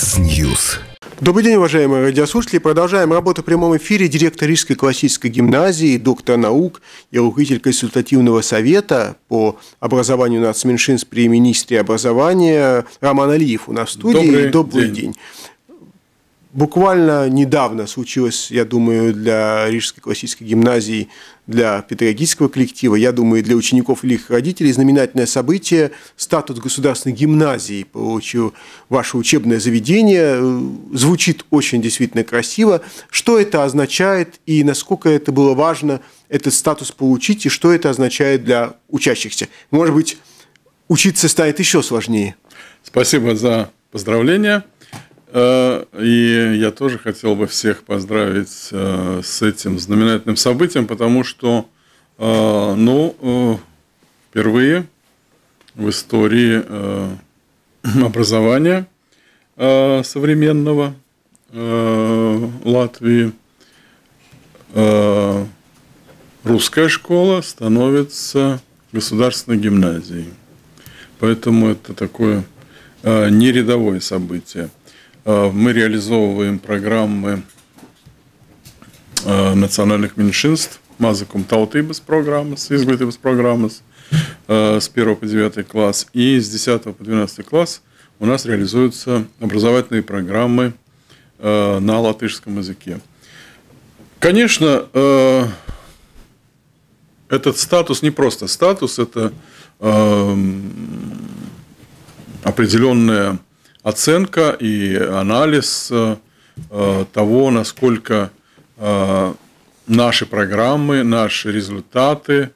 Яндекс.Ньюс. Добрый день, уважаемые радиослушатели. Продолжаем работу в прямом эфире директор Рижской классической гимназии, доктор наук и руководитель консультативного совета по образованию нацменьшинств при министре образования Роман Алиев у нас в студии. Добрый, Добрый день. день. Буквально недавно случилось, я думаю, для Рижской классической гимназии, для педагогического коллектива, я думаю, для учеников или их родителей знаменательное событие. Статус государственной гимназии получил ваше учебное заведение. Э, звучит очень действительно красиво. Что это означает и насколько это было важно этот статус получить, и что это означает для учащихся? Может быть, учиться станет еще сложнее? Спасибо за поздравления. Э, и я тоже хотел бы всех поздравить э, с этим знаменательным событием, потому что, э, ну, впервые в истории образования современного Латвии русская школа становится государственной гимназией. Поэтому это такое нерядовое событие. Э, мы реализовываем программы э, национальных меньшинств, Мазакум Таутыбас программы, Изглитыбас программы с 1 э, по 9 класс. И с 10 по 12 класс у нас реализуются образовательные программы на латышском языке. Конечно, этот статус не просто статус, это определенная оценка и анализ э, э, того, насколько э, наши программы, наши результаты,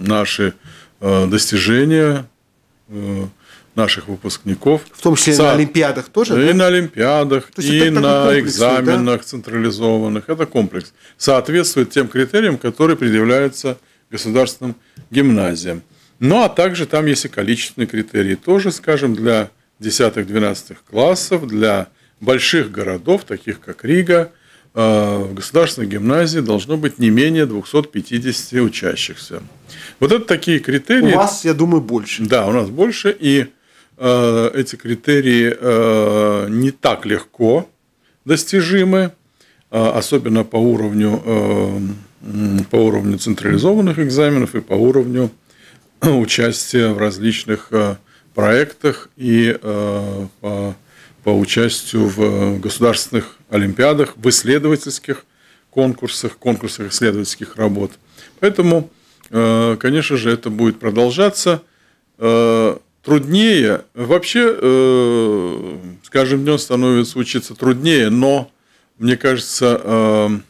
наши достижения наших выпускников. В том числе Со... на Олимпиадах тоже? И да? на Олимпиадах, То и на экзаменах да? централизованных. Это комплекс. Соответствует тем критериям, которые предъявляются государственным гимназиям. Ну, а также там есть и количественные критерии. Тоже, скажем, для 10-12 классов, для больших городов, таких как Рига, э, в государственной гимназии должно быть не менее 250 учащихся. Вот это такие критерии. У вас, я думаю, больше. Да, у нас больше. И э, эти критерии э, не так легко достижимы, э, особенно по уровню, э, по уровню централизованных экзаменов и по уровню участие в различных э, проектах и э, по, по участию в э, государственных олимпиадах, в исследовательских конкурсах, конкурсах исследовательских работ. Поэтому, конечно же, это будет продолжаться. Труднее, вообще, скажем, днем становится учиться труднее, но, мне кажется,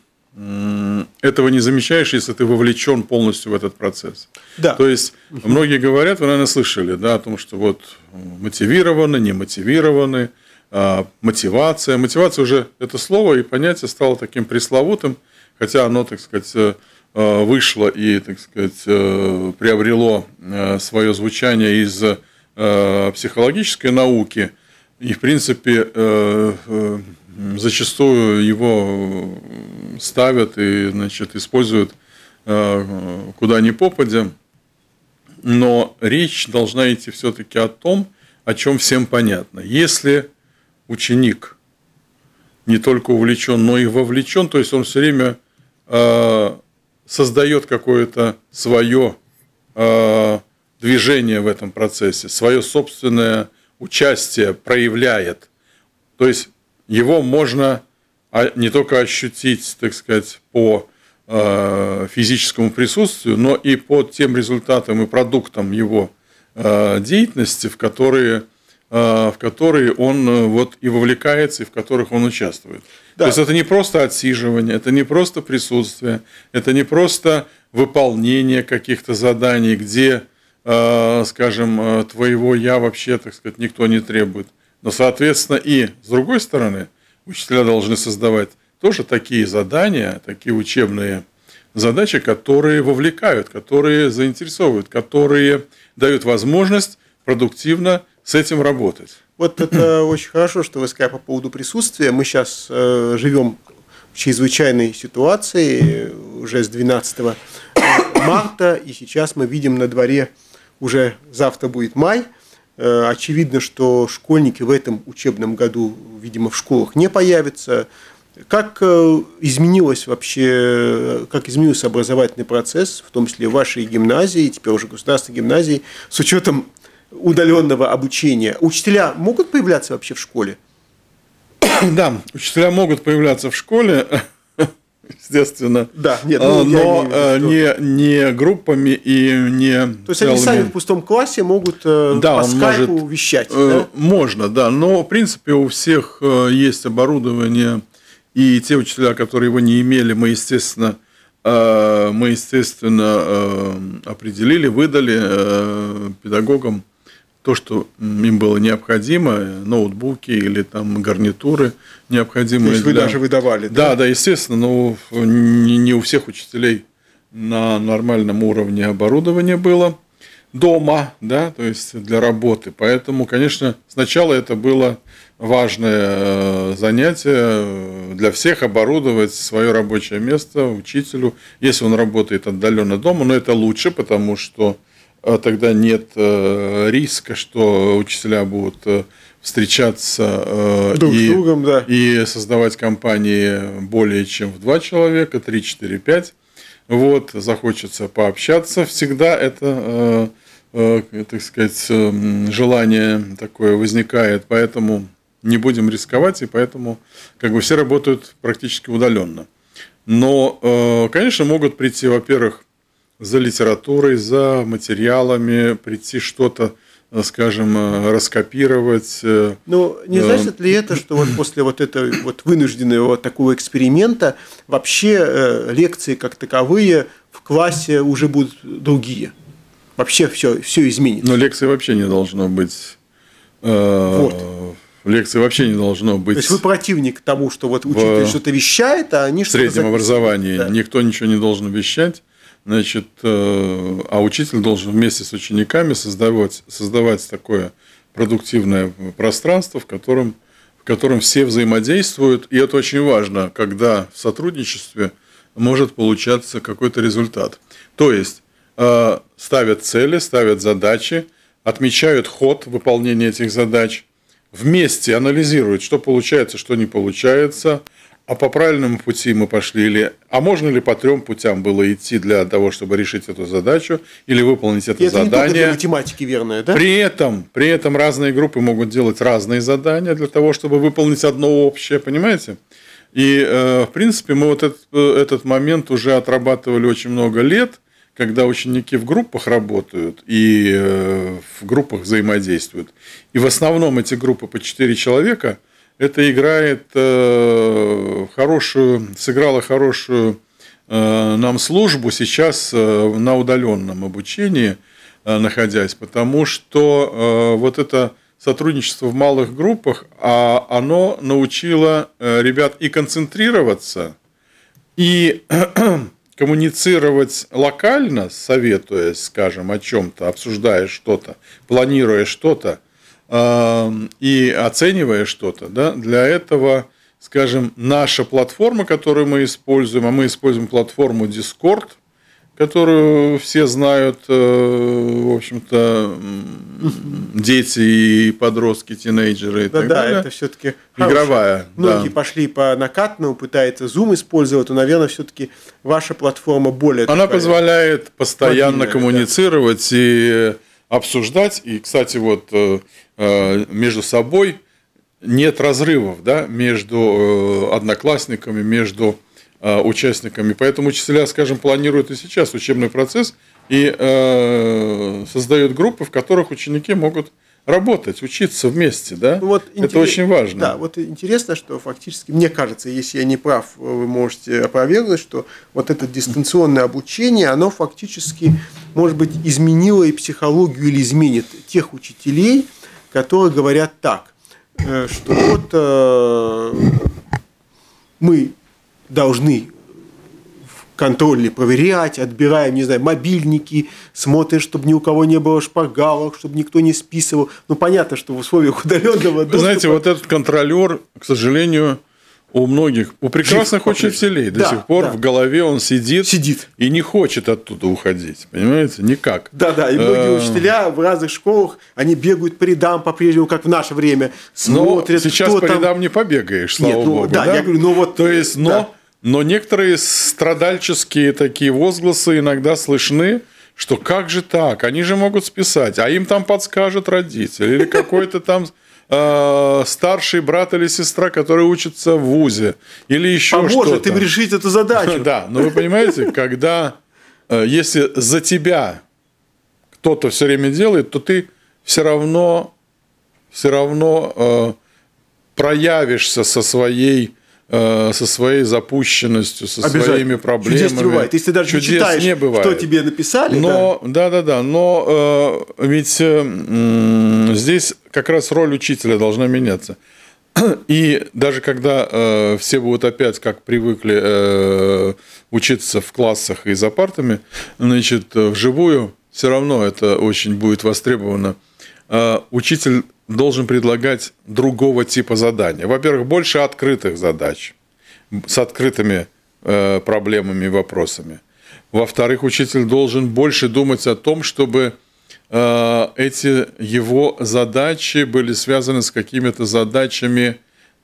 этого не замечаешь, если ты вовлечен полностью в этот процесс. Да. То есть многие говорят, вы, наверное, слышали, да, о том, что вот мотивированы, не мотивированы, а, мотивация. Мотивация уже это слово и понятие стало таким пресловутым, хотя оно, так сказать, э, э, вышло и, так сказать, э, приобрело свое звучание из психологической науки. И, в принципе, зачастую его э, ставят и значит, используют э, куда ни попадя. Но речь должна идти все-таки о том, о чем всем понятно. Если ученик не только увлечен, но и вовлечен, то есть он все время э, создает какое-то свое движение в этом процессе, свое собственное участие проявляет. То есть его можно не только ощутить, так сказать, по э, физическому присутствию, но и по тем результатам и продуктам его э, деятельности, в которые, э, в которые он вот и вовлекается, и в которых он участвует. Да. То есть это не просто отсиживание, это не просто присутствие, это не просто выполнение каких-то заданий, где, скажем, твоего я вообще, так сказать, никто не требует. Но, соответственно, и с другой стороны, учителя должны создавать тоже такие задания, такие учебные задачи, которые вовлекают, которые заинтересовывают, которые дают возможность продуктивно с этим работать. Вот это очень хорошо, что вы сказали по поводу присутствия. Мы сейчас э, живем в чрезвычайной ситуации уже с 12 марта, и сейчас мы видим на дворе уже завтра будет май – Э, очевидно, что школьники в этом учебном году, видимо, в школах не появятся. Как э, изменилось вообще, как изменился образовательный процесс, в том числе в вашей гимназии, теперь уже государственной гимназии, с учетом удаленного обучения? Учителя могут появляться вообще в школе? Да, учителя могут появляться в школе естественно. Да, нет, ну, а, но я э, не, виду, не, не группами и не То есть целыми... они сами в пустом классе могут э, да, по скайпу может, вещать, э, да? Можно, да, но в принципе у всех э, есть оборудование, и те учителя, которые его не имели, мы, естественно, мы, естественно, определили, выдали педагогам то, что им было необходимо, э, ноутбуки или там гарнитуры необходимые. То есть для... даже выдавали, да? Да, да, естественно, но не, не у всех учителей на нормальном уровне оборудование было дома, да, то есть для работы. Поэтому, конечно, сначала это было важное э, занятие э, для всех оборудовать свое рабочее место учителю, если он работает отдаленно дома, но это лучше, потому что а тогда нет э, риска, что учителя будут э, встречаться э, Друг и, с другом, да. и создавать компании более чем в два человека, 3, 4, 5. Вот, захочется пообщаться. Всегда это, так сказать, эм, желание такое возникает, поэтому не будем рисковать, и поэтому как бы все работают практически удаленно. Но, конечно, могут прийти, во-первых, за литературой, за материалами, прийти что-то, э, скажем, э, раскопировать. Э, Но ну, не значит ли это, что вот после вот этого вот вынужденного такого эксперимента вообще лекции как таковые в классе уже будут другие? Вообще все, все изменится. Но лекции вообще не должно быть. Вот. Лекции вообще не должно быть. То есть вы противник тому, что вот учитель что-то вещает, а они что-то. В среднем образовании да. никто ничего не должен вещать. Значит, э, а учитель должен вместе с учениками создавать, создавать такое продуктивное пространство, в котором, в котором все взаимодействуют. И это очень важно, когда в сотрудничестве может получаться какой-то результат. То есть, э, ставят цели, ставят задачи, отмечают ход выполнения этих задач, вместе анализируют, что получается, что не получается, а по правильному пути мы пошли, или а можно ли по трем путям было идти для того, чтобы решить эту задачу или выполнить это, это задание. Не математики верное, да? При этом, при этом разные группы могут делать разные задания для того, чтобы выполнить одно общее, понимаете? И, э, в принципе, мы вот этот, э, этот момент уже отрабатывали очень много лет, когда ученики в группах работают и э, в группах взаимодействуют. И в основном эти группы по четыре человека – это играет э, хорошую, сыграло хорошую э, нам службу сейчас э, на удаленном обучении э, находясь, потому что э, вот это сотрудничество в малых группах, а оно научило э, ребят и концентрироваться, и коммуницировать локально, советуясь, скажем, о чем-то, обсуждая что-то, планируя что-то – Эм, и оценивая что-то, да, для этого, скажем, наша платформа, которую мы используем, а мы используем платформу Discord, которую все знают, э, в общем-то, дети и подростки, тинейджеры и да, так да, далее. это все-таки игровая. Многие да. пошли по накатному, пытаются Zoom использовать, но наверное, все-таки ваша платформа более. Она такая позволяет постоянно коммуницировать да. и э, обсуждать. И, кстати, вот э, э, между собой нет разрывов да, между э, одноклассниками, между участниками. Поэтому учителя, скажем, планируют и сейчас учебный процесс и создают группы, в которых ученики могут работать, учиться вместе, да? Ну, вот интерес... Это очень важно. Да, вот интересно, что фактически, мне кажется, если я не прав, вы можете опровергнуть, что вот это дистанционное обучение, оно фактически, может быть, изменило и психологию или изменит тех учителей, которые говорят так, э, что вот э, мы должны контрольный проверять, отбираем, не знаю, мобильники, смотришь, чтобы ни у кого не было шпагалок чтобы никто не списывал. Ну, понятно, что в условиях удаленного доступа... знаете, вот этот контролер, к сожалению, у многих, у прекрасных Жив, учителей да, до сих пор да. в голове он сидит, сидит и не хочет оттуда уходить, понимаете, никак. Да, да, и многие эм. учителя в разных школах, они бегают по рядам по-прежнему, как в наше время, смотрят, Но сейчас по рядам не побегаешь, слава Нет, ну, богу. Да, да, я говорю, ну вот... То есть, но... Да но некоторые страдальческие такие возгласы иногда слышны, что как же так, они же могут списать, а им там подскажет родитель или какой-то там э, старший брат или сестра, который учится в ВУЗе или еще Поможет что-то. Поможет им решить эту задачу. Да, но вы понимаете, когда, э, если за тебя кто-то все время делает, то ты все равно, все равно э, проявишься со своей Э, со своей запущенностью, со своими проблемами. Чудес не бывает. Если даже Чудес не читаешь, не бывает. что тебе написали. Но, да, да, да. да но э, ведь э, здесь как раз роль учителя должна меняться. И даже когда э, все будут опять, как привыкли, э, учиться в классах и за партами, значит, э, вживую, все равно это очень будет востребовано. Э, учитель должен предлагать другого типа задания. Во-первых, больше открытых задач с открытыми э, проблемами и вопросами. Во-вторых, учитель должен больше думать о том, чтобы э, эти его задачи были связаны с какими-то задачами,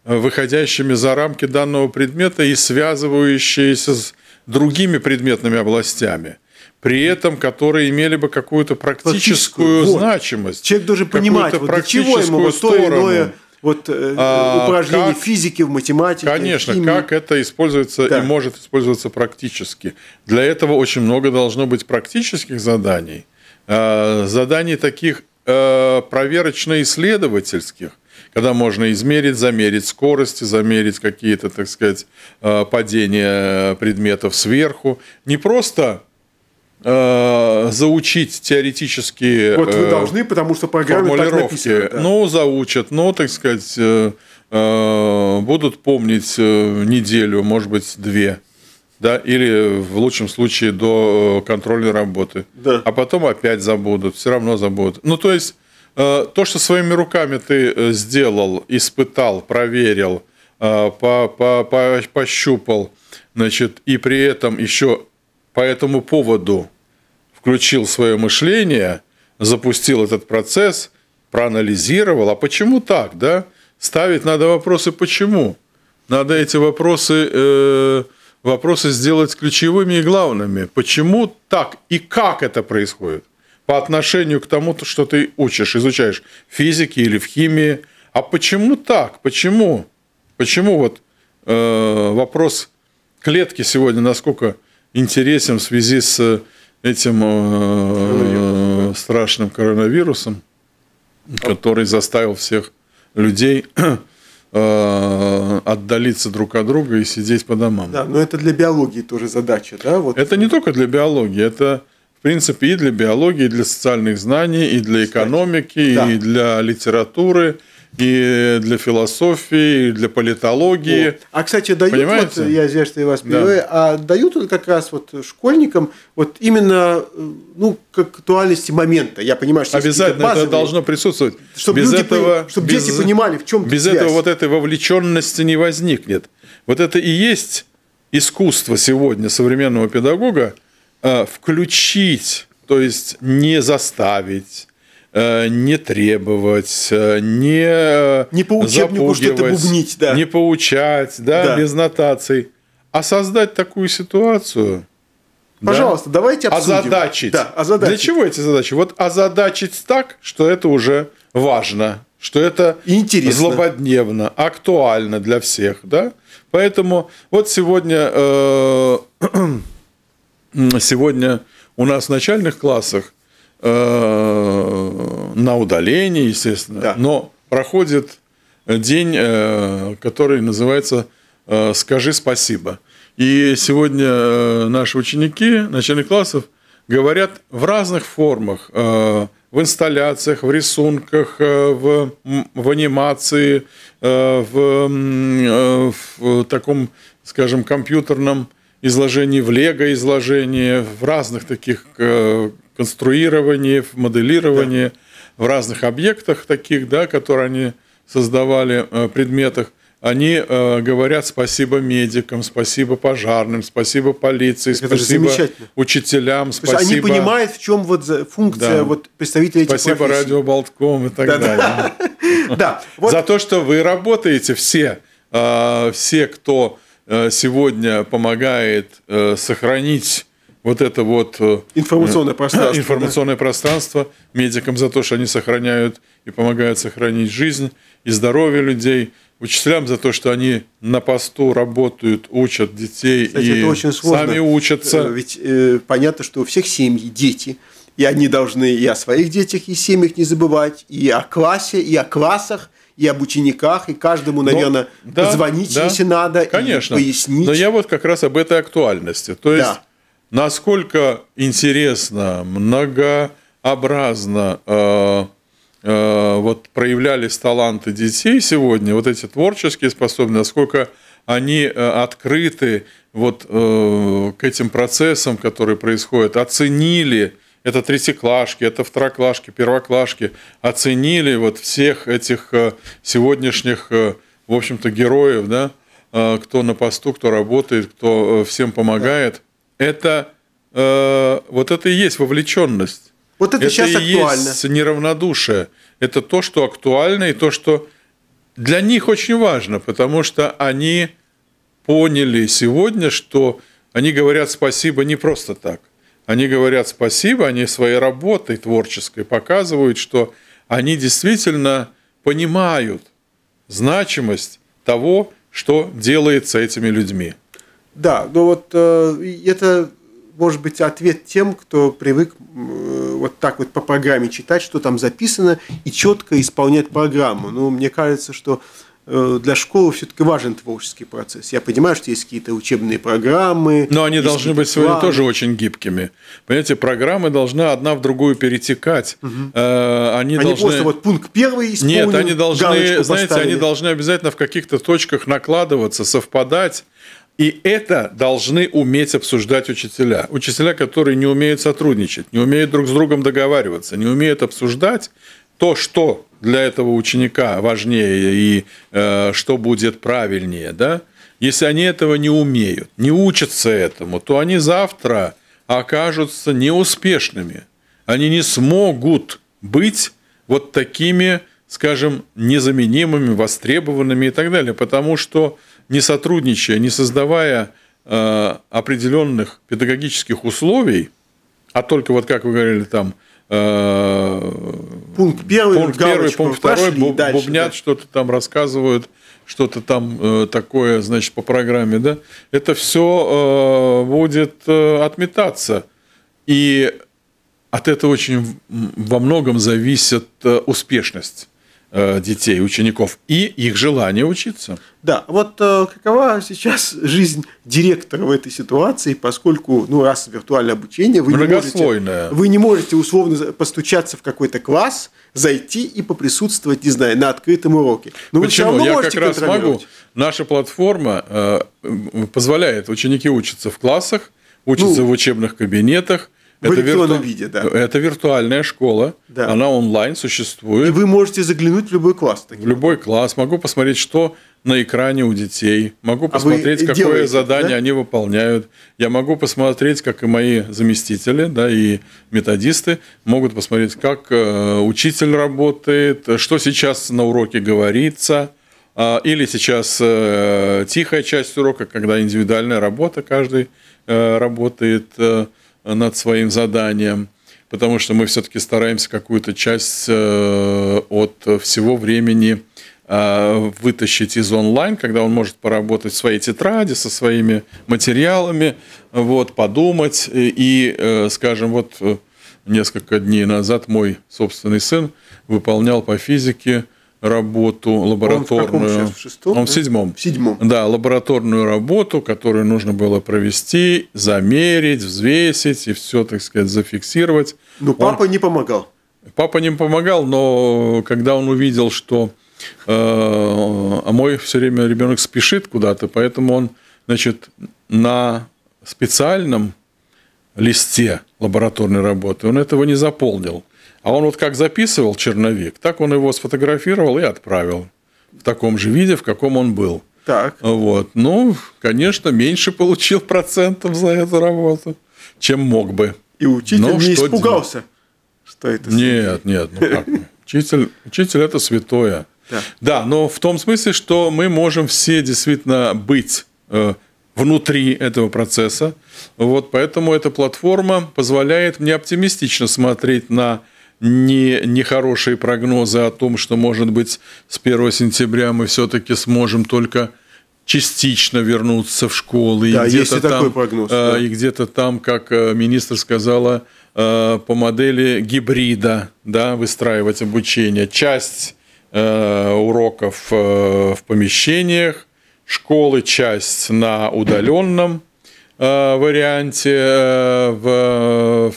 э, выходящими за рамки данного предмета и связывающиеся с другими предметными областями – при этом которые имели бы какую-то практическую вот. значимость. Человек должен понимать, вот для чего ему то иное вот э, а, упражнения как, физики в математике. Конечно, химии. как это используется да. и может использоваться практически. Для этого очень много должно быть практических заданий, а, заданий таких э, проверочно-исследовательских, когда можно измерить, замерить скорости, замерить какие-то, так сказать, э, падения предметов сверху. Не просто Э, заучить теоретические Вот вы э, должны, потому что программа так написана. Да. ну заучат, но, ну, так сказать, э, будут помнить неделю, может быть, две. Да, или в лучшем случае до контрольной работы. Да. А потом опять забудут, все равно забудут. Ну, то есть, то, что своими руками ты сделал, испытал, проверил, по, по, по, пощупал, значит, и при этом еще по этому поводу включил свое мышление, запустил этот процесс, проанализировал, а почему так, да? Ставить надо вопросы «почему?». Надо эти вопросы, э, вопросы сделать ключевыми и главными. Почему так и как это происходит? По отношению к тому, что ты учишь, изучаешь в физике или в химии. А почему так? Почему? Почему вот э, вопрос клетки сегодня насколько интересен в связи с этим э, страшным коронавирусом, ну. который заставил всех людей э, отдалиться друг от друга и сидеть по домам. Да, но это для биологии тоже задача, да? Вот. Это не только для биологии, это в принципе и для биологии, и для социальных знаний, и для экономики, да. и для литературы, и для философии, и для политологии. Вот. А, кстати, дают, Понимаете? вот, я извиняюсь, что я вас перебиваю, да. а дают вот как раз вот школьникам вот именно ну, к актуальности момента. Я понимаю, что Обязательно базовые, это должно присутствовать. Чтобы, без люди, этого, чтобы без, дети понимали, в чем Без связь. этого вот этой вовлеченности не возникнет. Вот это и есть искусство сегодня современного педагога а, включить, то есть не заставить, Э, не требовать, э, не э, Не по учебнику что-то бубнить, да. Не поучать, да, да, без нотаций. А создать такую ситуацию... Пожалуйста, да, давайте обсудим. Озадачить. Да, озадачить. Для чего эти задачи? Вот озадачить так, что это уже важно, что это Интересно. злободневно, актуально для всех, да? Поэтому вот сегодня, сегодня у нас в начальных классах э, на удаление, естественно. Да. Но проходит день, э, который называется э, «Скажи спасибо». И сегодня э, наши ученики, начальных классов, говорят в разных формах, э, в инсталляциях, в рисунках, э, в, в анимации, э, в, э, в таком, скажем, компьютерном изложении, в лего-изложении, в разных таких э, конструировании, в моделировании, да. в разных объектах таких, да, которые они создавали, э, предметах, они э, говорят спасибо медикам, спасибо пожарным, спасибо полиции, так спасибо учителям, То спасибо... Они понимают, в чем вот функция да. вот представителей этих Спасибо радиоболтком и так да, далее. Да. да. Вот. За то, что вы работаете все, э, все, кто сегодня помогает сохранить вот это вот... Э, информационное э, пространство. Информационное да? пространство медикам за то, что они сохраняют и помогают сохранить жизнь и здоровье людей, учителям за то, что они на посту работают, учат детей Кстати, и это очень сами учатся. Э, ведь э, понятно, что у всех семьи дети, и они должны и о своих детях и семьях не забывать, и о классе, и о классах, и об учениках, и каждому, ну, наверное, Но, да, позвонить, да, если надо, конечно. и пояснить. Но я вот как раз об этой актуальности. То есть, насколько интересно, многообразно э, э, вот проявлялись таланты детей сегодня, вот эти творческие способности, насколько они э, открыты вот э, к этим процессам, которые происходят, оценили это третьеклашки, это второклашки, первоклашки, оценили вот всех этих э, сегодняшних, э, в общем-то, героев, да, кто на посту, кто работает, кто всем помогает. Да это э, вот это и есть вовлеченность. Вот это, это сейчас и актуально. Это неравнодушие. Это то, что актуально, и то, что для них очень важно, потому что они поняли сегодня, что они говорят спасибо не просто так. Они говорят спасибо, они своей работой творческой показывают, что они действительно понимают значимость того, что делается этими людьми. Да, но ну вот э, это может быть ответ тем, кто привык э, вот так вот по программе читать, что там записано, и четко исполнять программу. Но ну, мне кажется, что э, для школы все-таки важен творческий процесс. Я понимаю, что есть какие-то учебные программы. Но они должны быть сегодня тоже очень гибкими. Понимаете, программы должны одна в другую перетекать. Угу. они, они должны... просто вот пункт первый исполнил, Нет, они должны, знаете, поставили. они должны обязательно в каких-то точках накладываться, совпадать и это должны уметь обсуждать учителя. Учителя, которые не умеют сотрудничать, не умеют друг с другом договариваться, не умеют обсуждать то, что для этого ученика важнее и э, что будет правильнее. Да? Если они этого не умеют, не учатся этому, то они завтра окажутся неуспешными. Они не смогут быть вот такими, скажем, незаменимыми, востребованными и так далее, потому что не сотрудничая, не создавая э, определенных педагогических условий, а только вот как вы говорили там, э, пункт первый, пункт, первый, пункт второй, буб, дальше, бубнят, да. что-то там рассказывают, что-то там э, такое, значит, по программе, да, это все э, будет э, отметаться. И от этого очень во многом зависит э, успешность Э, детей, учеников и их желание учиться. Да, вот э, какова сейчас жизнь директора в этой ситуации, поскольку, ну, раз виртуальное обучение, вы не, можете, вы не можете условно постучаться в какой-то класс, зайти и поприсутствовать, не знаю, на открытом уроке. Но Почему? Вы Я как раз могу. Наша платформа э, позволяет, ученики учатся в классах, учатся ну, в учебных кабинетах, это в вирту... виде, да. Это виртуальная школа, да. она онлайн существует. И вы можете заглянуть в любой класс. В любой класс. Могу посмотреть, что на экране у детей. Могу а посмотреть, какое делаете, задание да? они выполняют. Я могу посмотреть, как и мои заместители, да, и методисты могут посмотреть, как э, учитель работает, что сейчас на уроке говорится. А, или сейчас э, тихая часть урока, когда индивидуальная работа, каждый э, работает над своим заданием, потому что мы все-таки стараемся какую-то часть э, от всего времени э, вытащить из онлайн, когда он может поработать в своей тетради, со своими материалами, вот, подумать. И, э, скажем, вот несколько дней назад мой собственный сын выполнял по физике работу лабораторную. Он в, сейчас, в шестом? Он да? в седьмом. В седьмом. Да, лабораторную работу, которую нужно было провести, замерить, взвесить и все, так сказать, зафиксировать. Но папа не помогал. Папа не помогал, но когда он увидел, что э, а мой все время ребенок спешит куда-то, поэтому он, значит, на специальном листе лабораторной работы он этого не заполнил. А он вот как записывал черновик, так он его сфотографировал и отправил в таком же виде, в каком он был. Так. Вот. Ну, конечно, меньше получил процентов за эту работу, чем мог бы. И учитель Но не испугался, делать? что это Нет, нет, ну как Учитель, учитель – это святое. Да. да, но в том смысле, что мы можем все действительно быть э, внутри этого процесса. Вот поэтому эта платформа позволяет мне оптимистично смотреть на не, нехорошие прогнозы о том, что, может быть, с 1 сентября мы все-таки сможем только частично вернуться в школы. Да, и есть и там, такой прогноз. Э, да. И где-то там, как э, министр сказала, э, по модели гибрида да, выстраивать обучение. Часть уроков в помещениях, школы часть на удаленном варианте в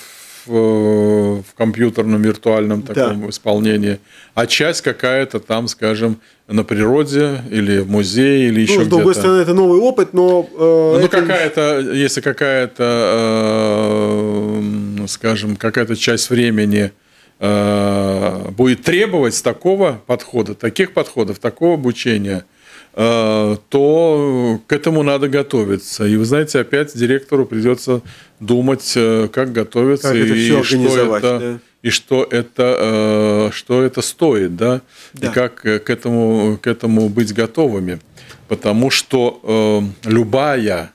в, компьютерном виртуальном таком да. исполнении, а часть какая-то там, скажем, на природе или в музее или ну, еще где-то. С другой где стороны, это новый опыт, но... Э, ну, ну какая-то, если какая-то, э, скажем, какая-то часть времени э, будет требовать такого подхода, таких подходов, такого обучения – Э, то к этому надо готовиться. И вы знаете, опять директору придется думать, э, как готовиться как это и, что это, да? и что это, э, что это стоит, да? да, и как к этому, к этому быть готовыми. Потому что любая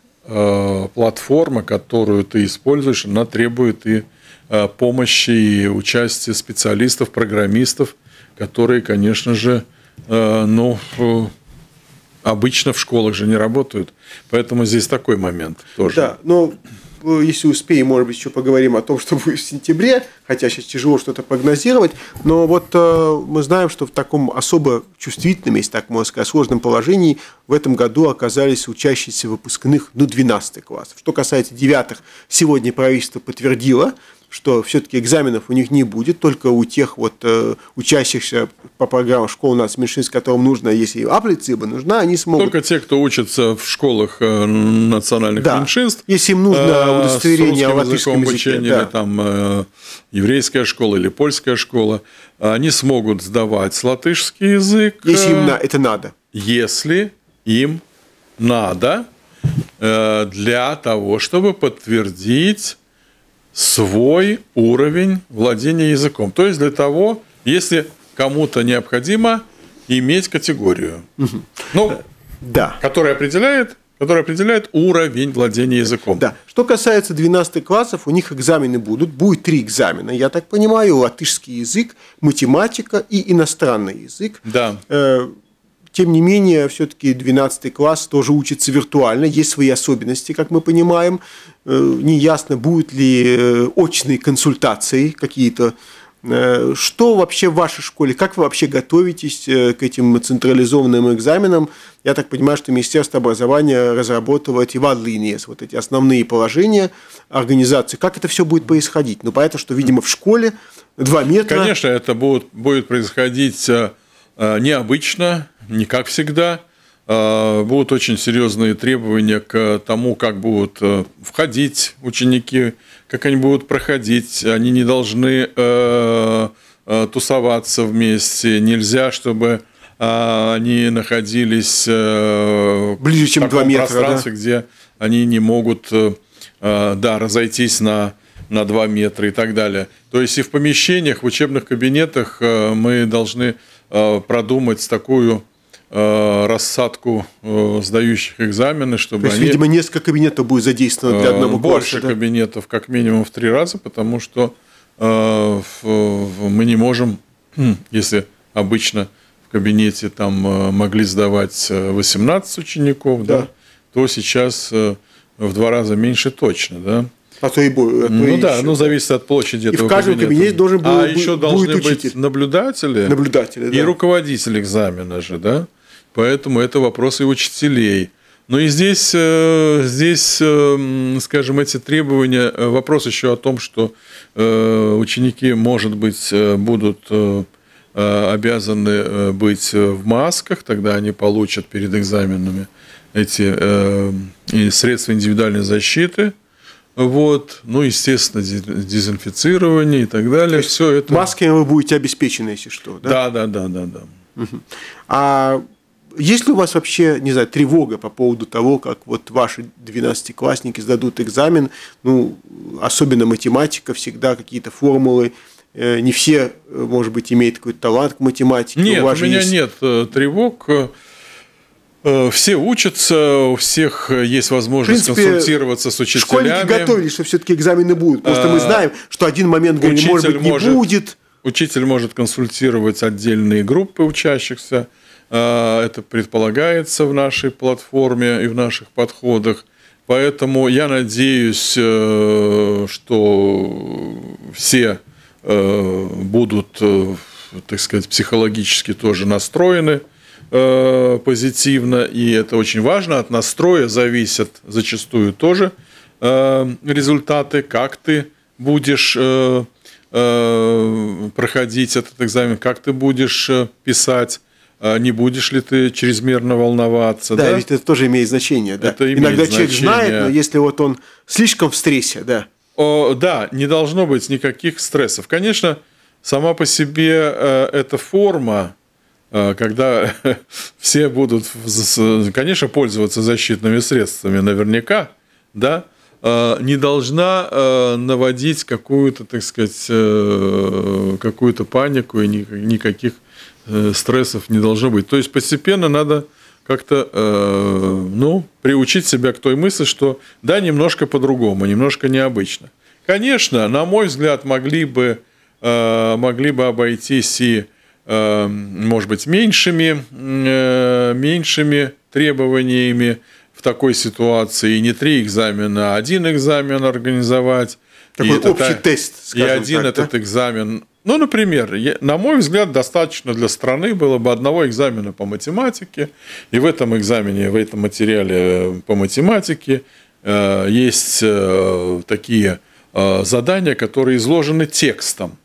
платформа, которую ты используешь, она требует и помощи, и участия специалистов, программистов, которые, конечно же, э, ну обычно в школах же не работают. Поэтому здесь такой момент тоже. Да, но э, если успеем, может быть, еще поговорим о том, что будет в сентябре, хотя сейчас тяжело что-то прогнозировать, но вот э, мы знаем, что в таком особо чувствительном, если так можно сказать, сложном положении в этом году оказались учащиеся выпускных, ну, 12 классов. Что касается 9 сегодня правительство подтвердило, что все-таки экзаменов у них не будет, только у тех вот э, учащихся по программам школ у нас меньшинств, которым нужно, если А плацебо нужна, они смогут. Только те, кто учится в школах э, национальных да. меньшинств. Если им нужно э, удостоверение о латышском обучении, да. там э, еврейская школа или польская школа, они смогут сдавать латышский язык. Если им э, на, это надо. Если им надо э, для того, чтобы подтвердить свой уровень владения языком. То есть для того, если кому-то необходимо иметь категорию, угу. ну, да. которая определяет которая определяет уровень владения языком. Да. Что касается 12 классов, у них экзамены будут. Будет три экзамена, я так понимаю, латышский язык, математика и иностранный язык. Да. Э, тем не менее, все-таки 12 класс тоже учится виртуально, есть свои особенности, как мы понимаем. Э, неясно, будут ли э, очные консультации какие-то. Э, что вообще в вашей школе? Как вы вообще готовитесь к этим централизованным экзаменам? Я так понимаю, что Министерство образования разработало Тиван-линиес, вот эти основные положения организации. Как это все будет происходить? Ну, понятно, что, видимо, в школе 2 метра. Конечно, это будет, будет происходить а, необычно, не как всегда. А, будут очень серьезные требования к тому, как будут э, входить ученики, как они будут проходить. Они не должны э, э, тусоваться вместе. Нельзя, чтобы а, они находились ближе, чем два метра, пространстве, да? где они не могут да, разойтись на, на 2 метра и так далее. То есть и в помещениях, в учебных кабинетах мы должны Э, продумать такую э, рассадку э, сдающих экзамены, чтобы То есть, они... видимо, несколько кабинетов будет задействовано для одного Больше класса, да? кабинетов, как минимум в три раза, потому что мы не можем, хм, если обычно в кабинете там могли сдавать 18 учеников, да, да то сейчас в два раза меньше точно, да а то и больше. А ну и да, еще. ну зависит от площади и этого в каждом кабинета. кабинете должен а был, а будет, еще должны учитель. быть наблюдатели, наблюдатели да. и руководитель экзамена же, да? Поэтому это вопросы учителей. Но ну и здесь, э, здесь, э, скажем, эти требования, э, вопрос еще о том, что ученики, может быть, будут обязаны быть в масках, тогда они получат перед экзаменами эти средства индивидуальной защиты – вот, ну, естественно, дезинфицирование и так далее. То все это. Масками вы будете обеспечены, если что, да? Да, да, да, да, да. Угу. А есть ли у вас вообще, не знаю, тревога по поводу того, как вот ваши 12-классники сдадут экзамен, ну, особенно математика, всегда какие-то формулы, э, не все, э, может быть, имеют какой-то талант к математике. Нет, у, у меня есть... нет э, тревог. Э, все учатся, у всех э, есть возможность принципе, консультироваться с учителями. Школьники готовились, что все-таки экзамены будут. Просто мы а, знаем, что один момент, говорит, может быть, не может, будет. Учитель может консультировать отдельные группы учащихся. А, это предполагается в нашей платформе и в наших подходах. Поэтому я надеюсь, э, что все будут, так сказать, психологически тоже настроены – Э, позитивно, и это очень важно. От настроя зависят зачастую тоже э, результаты, как ты будешь э, проходить этот экзамен, как ты будешь писать не будешь ли ты чрезмерно волноваться. Да, да? ведь это тоже имеет значение. Да? Это имеет Иногда значение. человек знает, но если вот он слишком в стрессе, да. О, да, не должно быть никаких стрессов. Конечно, сама по себе э, эта форма а, когда все будут, конечно, пользоваться защитными средствами наверняка, да, а, не должна а, наводить какую-то, так сказать, э, какую-то панику и никаких э, стрессов не должно быть. То есть постепенно надо как-то, э, ну, приучить себя к той мысли, что да, немножко по-другому, немножко необычно. Конечно, на мой взгляд, могли бы, могли бы обойтись и Эм, может быть, меньшими, э, меньшими требованиями в такой ситуации. Не три экзамена, а один экзамен организовать. Такой и общий это, тест, И один так, этот да? экзамен. Ну, например, на мой взгляд, достаточно для страны было бы одного экзамена по математике. И в этом экзамене, в этом материале э, по математике э, есть такие задания, которые изложены текстом.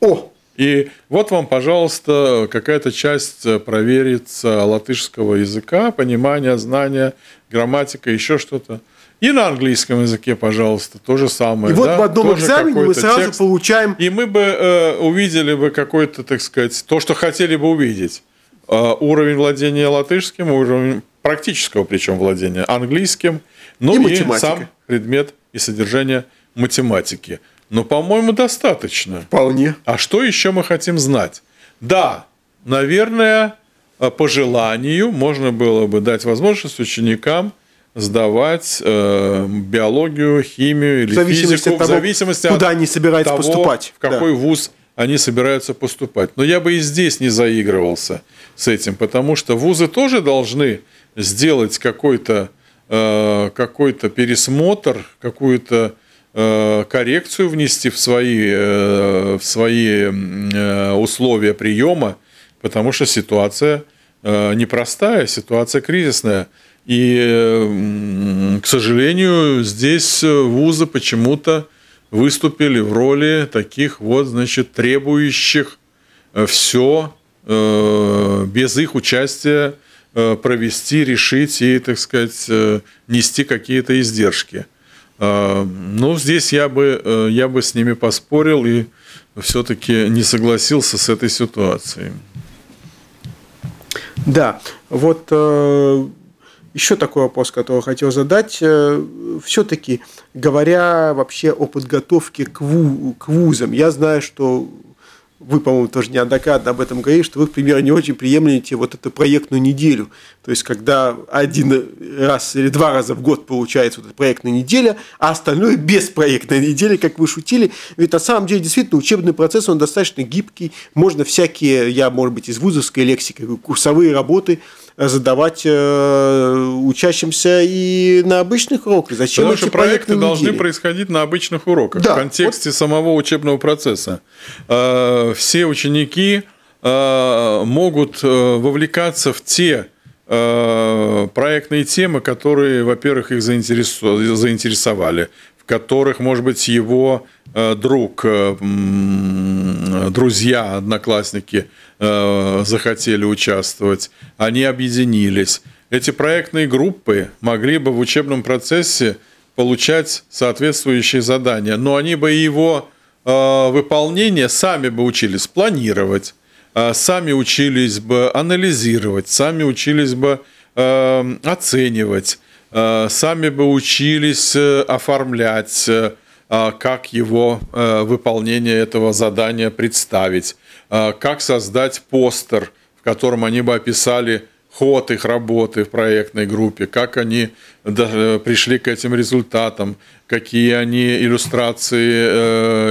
О, и вот вам, пожалуйста, какая-то часть э, проверится э, латышского языка, понимание, знания, грамматика, еще что-то. И на английском языке, пожалуйста, то же самое. И да? вот в одном Тоже экзамене мы сразу текст. получаем... И мы бы э, увидели бы какой-то, так сказать, то, что хотели бы увидеть. Э, уровень владения латышским, уровень практического причем владения английским, ну и, и сам предмет и содержание математики. Ну, по-моему, достаточно. Вполне. А что еще мы хотим знать? Да, наверное, э, по желанию можно было бы дать возможность ученикам сдавать э, биологию, химию или в зависимости физику от того, в зависимости куда от они собираются того, поступать. В какой да. вуз они собираются поступать. Но я бы и здесь не заигрывался с этим, потому что вузы тоже должны сделать какой-то э, какой пересмотр, какую-то Э, коррекцию внести в свои, э, в свои э, условия приема, потому что ситуация непростая, ситуация кризисная. И, к сожалению, здесь вузы почему-то выступили в роли таких вот, значит, требующих все без их участия провести, решить и, так сказать, нести какие-то издержки. А, ну, здесь я бы, э, я бы с ними поспорил и все-таки не согласился с этой ситуацией. Да, вот э, еще такой вопрос, который хотел задать. Э, все-таки, говоря вообще о подготовке к, вузам, я знаю, что вы, по-моему, тоже неоднократно об этом говорите, что вы, к примеру, не очень приемлете вот эту проектную неделю. То есть, когда один раз или два раза в год получается вот эта проектная неделя, а остальное без проектной недели, как вы шутили. Ведь на самом деле, действительно, учебный процесс, он достаточно гибкий. Можно всякие, я, может быть, из вузовской лексики, курсовые работы – задавать э, учащимся и на обычных уроках. Зачем Потому эти что проекты недели? должны происходить на обычных уроках да, в контексте вот... самого учебного процесса. Э, все ученики э, могут вовлекаться в те проектные темы, которые, во-первых, их заинтересовали, в которых, может быть, его друг, друзья, одноклассники – Э, захотели участвовать, они объединились. Эти проектные группы могли бы в учебном процессе получать соответствующие задания, но они бы его э, выполнение сами бы учились планировать, э, сами учились бы анализировать, сами учились бы э, оценивать, э, сами бы учились э, оформлять. Э, а, как его а, выполнение этого задания представить, а, как создать постер, в котором они бы описали ход их работы в проектной группе, как они э, пришли к этим результатам, какие они иллюстрации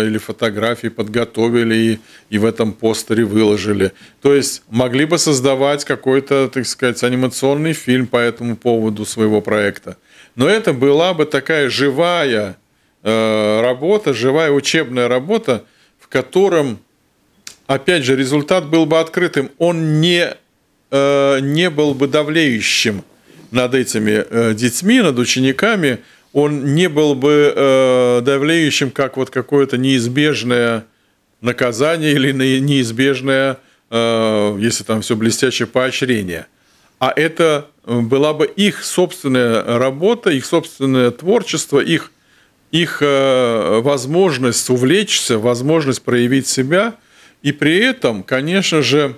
э, или фотографии подготовили и, в этом постере выложили. То есть могли бы создавать какой-то, так сказать, анимационный фильм по этому поводу своего проекта. Но это была бы такая живая Э, работа, живая учебная работа, в котором, опять же, результат был бы открытым, он не, э, не был бы давлеющим над этими э, детьми, над учениками, он не был бы давлеющим, как вот какое-то неизбежное наказание или неизбежное, если там все блестящее поощрение. А это была бы их собственная работа, их собственное творчество, их их э, возможность увлечься, возможность проявить себя. И при этом, конечно же,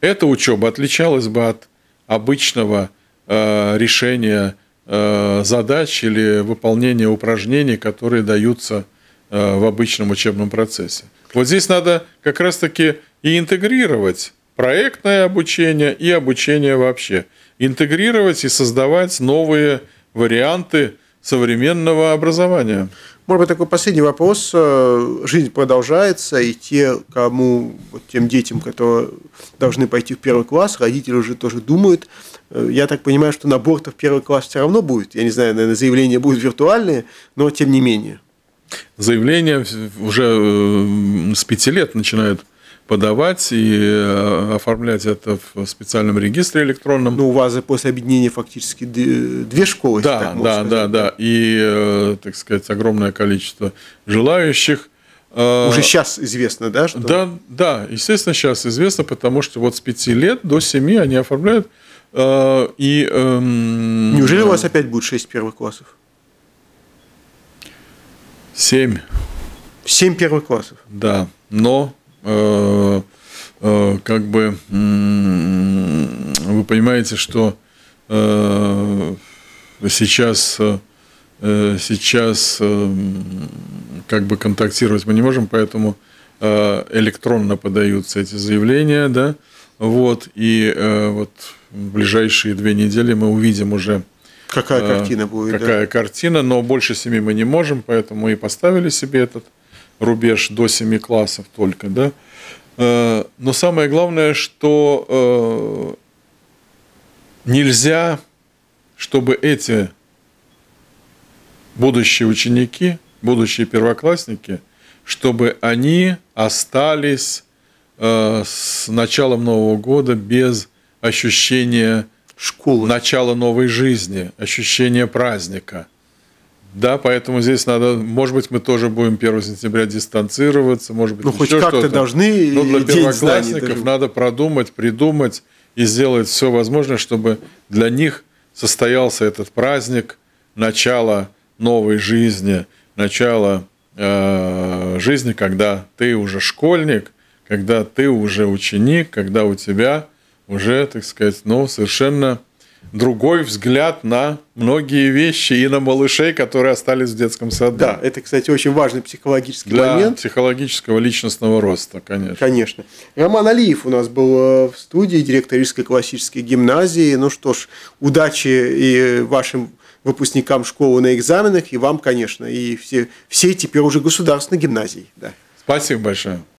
эта учеба отличалась бы от обычного э, решения э, задач или выполнения упражнений, которые даются в обычном учебном процессе. Вот здесь надо как раз-таки и интегрировать проектное обучение и обучение вообще. Интегрировать и создавать новые варианты современного образования. Может быть, такой последний вопрос. Э, жизнь продолжается, и те, кому, вот тем детям, которые должны пойти в первый класс, родители уже тоже думают. Э, я так понимаю, что набор-то в первый класс все равно будет. Я не знаю, наверное, заявления будут виртуальные, но тем не менее. Заявления уже э, с пяти лет начинают подавать и э, оформлять это в специальном регистре электронном. Но ну, у вас после объединения фактически две школы. Да, так да, да, да. И, э, так сказать, огромное количество желающих. Э, Уже сейчас известно, да? Что... Да, да, естественно, сейчас известно, потому что вот с 5 лет до 7 они оформляют. И, эм... Неужели у вас опять будет 6 первых классов? 7. 7 первых классов? Да, но Э, э, как бы вы понимаете, что э, сейчас сейчас как бы контактировать мы не можем, поэтому электронно подаются эти заявления, да, вот и вот в ближайшие две недели мы увидим уже Какая картина будет? Какая да? картина, но больше семи мы не можем, поэтому и поставили себе этот рубеж до 7 классов только, да. Э, но самое главное, что э, нельзя, чтобы эти будущие ученики, будущие первоклассники, чтобы они остались э, с началом Нового года без ощущения школы, начала новой жизни, ощущения праздника – да, поэтому здесь надо, может быть, мы тоже будем 1 сентября дистанцироваться, может быть, ну, хоть как-то должны. Но для первоклассников надо продумать, придумать и сделать все возможное, чтобы для них состоялся этот праздник, начало новой жизни, начало э, жизни, когда ты уже школьник, когда ты уже ученик, когда у тебя уже, так сказать, ну, совершенно другой взгляд на многие вещи и на малышей, которые остались в детском саду. Да, это, кстати, очень важный психологический Для момент. психологического личностного роста, конечно. Конечно. Роман Алиев у нас был э, в студии, директор Рижской классической гимназии. Ну что ж, удачи и вашим выпускникам школы на экзаменах, и вам, конечно, и все, все теперь уже государственные гимназии. Да. Спасибо большое.